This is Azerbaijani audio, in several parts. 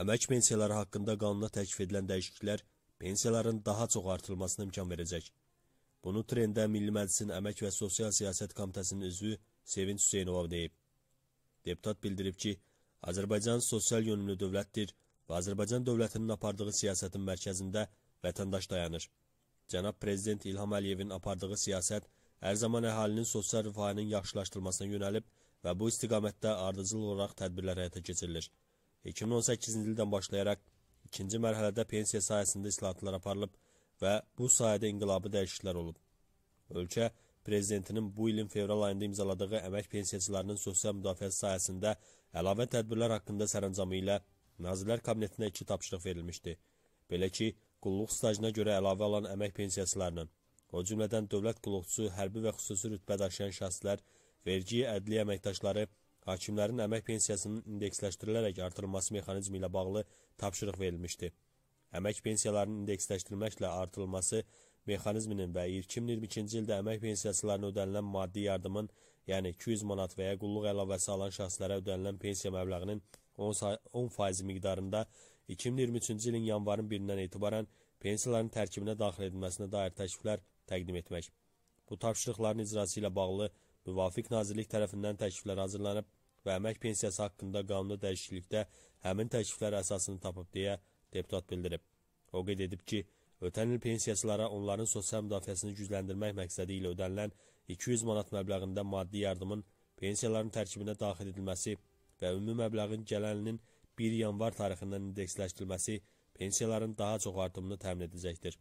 Əmək pensiyaları haqqında qanuna təklif edilən dəyişikliklər pensiyaların daha çox artırılmasına imkan verəcək. Bunu trendə Milli Məclisin Əmək və Sosial Siyasət Komitəsinin üzvü Sevinç Hüseynova deyib. Deputat bildirib ki, Azərbaycan sosial yönümlü dövlətdir və Azərbaycan dövlətinin apardığı siyasətin mərkəzində vətəndaş dayanır. Cənab Prezident İlham Əliyevin apardığı siyasət hər zaman əhalinin sosial rifahının yaxşılaşdırılmasına yönəlib və bu istiqamətdə ardıcıl olaraq tədbirlər həyata keçirilir. 2018-ci ildən başlayaraq ikinci mərhələdə pensiya sayəsində islahatlar aparılıb və bu sayədə inqilabi dəyişikliklər olub. Ölkə prezidentinin bu ilin fevral ayında imzaladığı əmək pensiyacılarının sosial müdafiəsi sayəsində əlavə tədbirlər haqqında sərəncamı ilə Nazirlər Kabinetinə iki tapşırıq verilmişdi. Belə ki, qulluq stajına görə əlavə alan əmək pensiyasılarının, o cümlədən dövlət qulluqçusu, hərbi və xüsusi rütbə daşıyan şəxslər, vergi, ədli əməkdaşları, Hakimlərin əmək pensiyasının indeksləşdirilərək artırılması mexanizmi ilə bağlı tapşırıq verilmişdi. Əmək pensiyalarının indeksləşdirilməklə artırılması mexanizminin və 2022-ci ildə əmək pensiyasılarına ödənilən maddi yardımın, yəni 200 manat və ya qulluq əlavəsi alan şəxslərə ödənilən pensiya məbləğinin 10% miqdarında 2023-cü ilin yanvarın 1-dən etibarən pensiyaların tərkibinə daxil edilməsinə dair təkliflər təqdim etmək. Bu tapşırıqların icrası ilə bağlı müvafiq nazirlik tərəfindən təkliflər hazırlanıb və əmək pensiyası haqqında qanunu dəyişiklikdə həmin təkliflər əsasını tapıb deyə deputat bildirib. O qeyd edib ki, ötən il pensiyasılara onların sosial müdafiəsini gücləndirmək məqsədi ilə ödənilən 200 manat məbləğində maddi yardımın pensiyaların tərkibinə daxil edilməsi və ümumi məbləğin gələninin 1 yanvar tarixindən indeksləşdirilməsi pensiyaların daha çox artımını təmin edəcəkdir.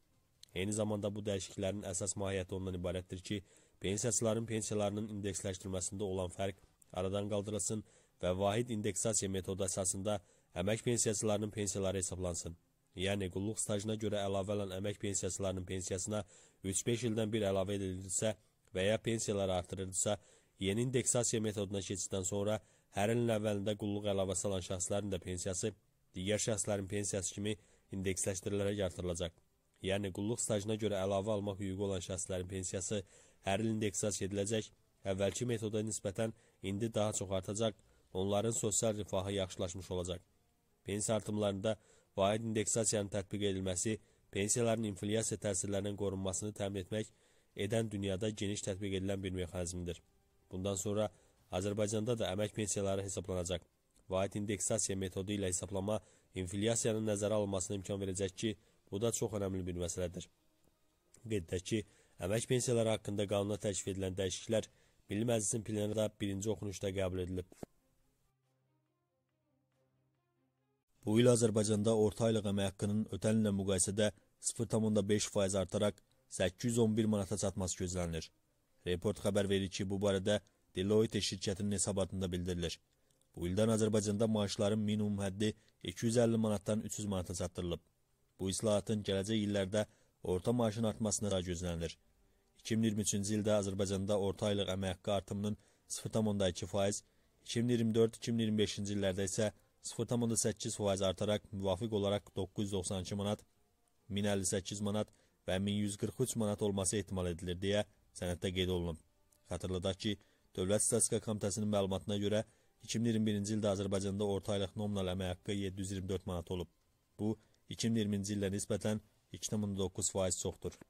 Eyni zamanda bu dəyişikliklərin əsas mahiyyəti ondan ibarətdir ki, Pensiyaçıların pensiyalarının indeksləşdirməsində olan fərq aradan qaldırılsın və vahid indeksasiya metodu əsasında əmək pensiyacılarının pensiyaları hesablansın. Yəni, qulluq stajına görə əlavələn əmək pensiyacılarının pensiyasına 3-5 ildən bir əlavə edilirsə və ya pensiyaları artırılırsa, yeni indeksasiya metoduna keçiddən sonra hər ilin əvvəlində qulluq əlavəsi alan şəxslərin də pensiyası digər şəxslərin pensiyası kimi indeksləşdirilərək artırılacaq yəni qulluq stajına görə əlavə almaq hüququ olan şəxslərin pensiyası hər il indeksasiya ediləcək, əvvəlki metoda nisbətən indi daha çox artacaq, onların sosial rifahı yaxşılaşmış olacaq. Pensiya artımlarında vahid indeksasiyanın tətbiq edilməsi, pensiyaların inflyasiya təsirlərindən qorunmasını təmin etmək edən dünyada geniş tətbiq edilən bir mexanizmdir. Bundan sonra Azərbaycanda da əmək pensiyaları hesablanacaq. Vahid indeksasiya metodu ilə hesablama inflyasiyanın nəzərə alınmasına imkan verəcək ki, Bu da çox önəmli bir məsələdir. Qeyd edək ki, əmək pensiyaları haqqında qanuna təklif edilən dəyişikliklər Milli Məclisin plenarda birinci oxunuşda qəbul edilib. Bu il Azərbaycanda orta aylıq əmək haqqının ötən illə müqayisədə 0,5% artaraq 811 manata çatması gözlənilir. Report xəbər verir ki, bu barədə Deloitte şirkətinin hesabatında bildirilir. Bu ildən Azərbaycanda maaşların minimum həddi 250 manatdan 300 manata çatdırılıb. Bu islahatın gələcək illərdə orta maaşın artmasına da gözlənilir. 2023-cü ildə Azərbaycanda orta aylıq əmək haqqı artımının 0,2%, 2024-2025-ci illərdə isə 0,8% artaraq müvafiq olaraq 992 manat, 1058 manat və 1143 manat olması ehtimal edilir deyə sənəddə qeyd olunub. Xatırladaq ki, Dövlət Statistika Komitəsinin məlumatına görə 2021-ci ildə Azərbaycanda orta aylıq nominal əmək haqqı 724 manat olub. Bu, 2023 2020-ci illə nisbətən 2,9% çoxdur.